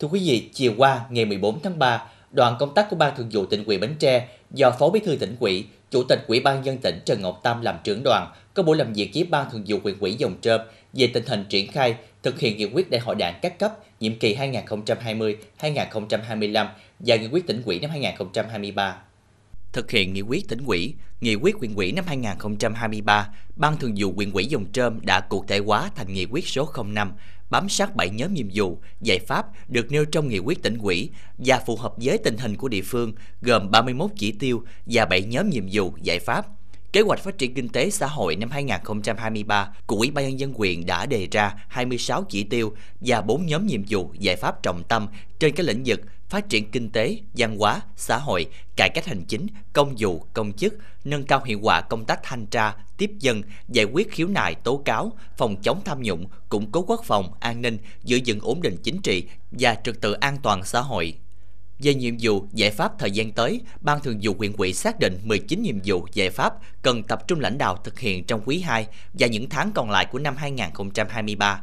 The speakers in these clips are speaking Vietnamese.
Thưa quý vị, chiều qua ngày 14 tháng 3, đoàn công tác của Ban Thường vụ tỉnh ủy Bến Tre do Phó Bí thư tỉnh ủy, Chủ tịch Ủy ban dân tỉnh Trần Ngọc Tam làm trưởng đoàn có buổi làm việc với Ban Thường vụ huyện ủy Dòng Trơm về tình hình triển khai thực hiện nghị quyết đại hội đảng các cấp nhiệm kỳ 2020-2025 và nghị quyết tỉnh ủy năm 2023 thực hiện nghị quyết tỉnh ủy, nghị quyết huyện ủy năm 2023, Ban Thường vụ huyện ủy Dòng Trơm đã cụ thể hóa thành nghị quyết số 05 bám sát 7 nhóm nhiệm vụ, giải pháp được nêu trong nghị quyết tỉnh ủy và phù hợp với tình hình của địa phương, gồm 31 chỉ tiêu và 7 nhóm nhiệm vụ, giải pháp Kế hoạch phát triển kinh tế xã hội năm 2023 của Ủy ban nhân dân quyền đã đề ra 26 chỉ tiêu và 4 nhóm nhiệm vụ giải pháp trọng tâm trên các lĩnh vực phát triển kinh tế, văn hóa, xã hội, cải cách hành chính, công vụ, công chức, nâng cao hiệu quả công tác thanh tra, tiếp dân, giải quyết khiếu nại tố cáo, phòng chống tham nhũng, củng cố quốc phòng, an ninh, giữ vững ổn định chính trị và trật tự an toàn xã hội, về nhiệm vụ, giải pháp thời gian tới, Ban Thường vụ huyện ủy xác định 19 nhiệm vụ, giải pháp cần tập trung lãnh đạo thực hiện trong quý 2 và những tháng còn lại của năm 2023.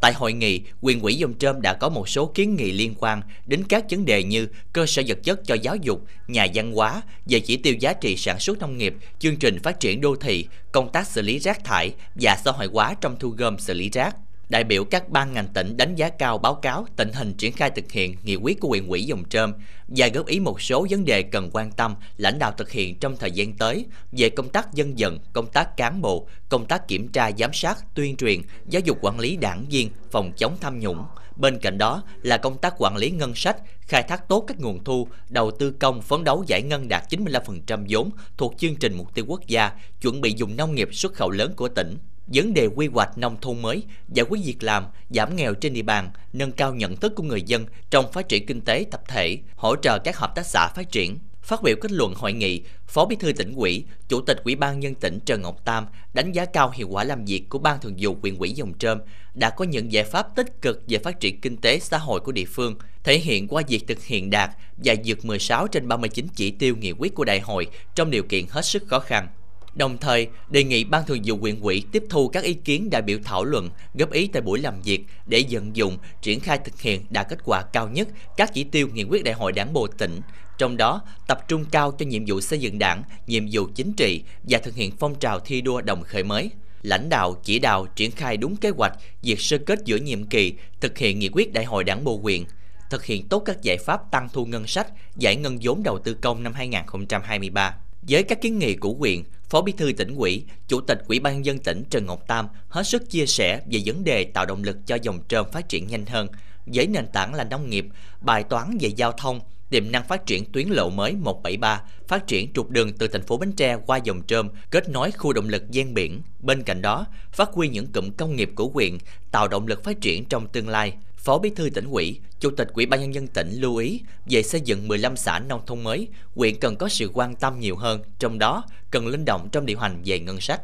Tại hội nghị, quyền ủy Dòng Trơm đã có một số kiến nghị liên quan đến các vấn đề như cơ sở vật chất cho giáo dục, nhà văn hóa, về chỉ tiêu giá trị sản xuất nông nghiệp, chương trình phát triển đô thị, công tác xử lý rác thải và xã hội hóa trong thu gom xử lý rác đại biểu các ban ngành tỉnh đánh giá cao báo cáo tình hình triển khai thực hiện nghị quyết của huyện ủy Dòng Trơm và góp ý một số vấn đề cần quan tâm lãnh đạo thực hiện trong thời gian tới về công tác dân vận, công tác cán bộ, công tác kiểm tra giám sát, tuyên truyền, giáo dục quản lý đảng viên, phòng chống tham nhũng. Bên cạnh đó là công tác quản lý ngân sách, khai thác tốt các nguồn thu, đầu tư công phấn đấu giải ngân đạt 95% vốn thuộc chương trình mục tiêu quốc gia, chuẩn bị dùng nông nghiệp xuất khẩu lớn của tỉnh vấn đề quy hoạch nông thôn mới, giải quyết việc làm, giảm nghèo trên địa bàn, nâng cao nhận thức của người dân trong phát triển kinh tế tập thể, hỗ trợ các hợp tác xã phát triển. Phát biểu kết luận hội nghị, Phó Bí thư tỉnh ủy, Chủ tịch Ủy ban nhân tỉnh Trần Ngọc Tam đánh giá cao hiệu quả làm việc của Ban Thường vụ huyện ủy Dòng Trơm đã có những giải pháp tích cực về phát triển kinh tế xã hội của địa phương, thể hiện qua việc thực hiện đạt và vượt 16 trên 39 chỉ tiêu nghị quyết của đại hội trong điều kiện hết sức khó khăn đồng thời đề nghị Ban Thường vụ huyện ủy tiếp thu các ý kiến đại biểu thảo luận, góp ý tại buổi làm việc để vận dụng, triển khai thực hiện đạt kết quả cao nhất các chỉ tiêu nghị quyết đại hội đảng bộ tỉnh, trong đó tập trung cao cho nhiệm vụ xây dựng đảng, nhiệm vụ chính trị và thực hiện phong trào thi đua đồng khởi mới lãnh đạo chỉ đạo triển khai đúng kế hoạch việc sơ kết giữa nhiệm kỳ thực hiện nghị quyết đại hội đảng bộ huyện thực hiện tốt các giải pháp tăng thu ngân sách giải ngân vốn đầu tư công năm 2023 với các kiến nghị của huyện Phó Bí thư tỉnh ủy, Chủ tịch Ủy ban dân tỉnh Trần Ngọc Tam hết sức chia sẻ về vấn đề tạo động lực cho dòng trơm phát triển nhanh hơn với nền tảng là nông nghiệp, bài toán về giao thông, tiềm năng phát triển tuyến lộ mới 173, phát triển trục đường từ thành phố Bến Tre qua dòng trơm, kết nối khu động lực gian biển. Bên cạnh đó, phát huy những cụm công nghiệp của huyện, tạo động lực phát triển trong tương lai. Phó Bí thư tỉnh ủy, Chủ tịch Ủy ban nhân dân tỉnh lưu ý về xây dựng 15 xã nông thôn mới, huyện cần có sự quan tâm nhiều hơn, trong đó cần linh động trong điều hành về ngân sách.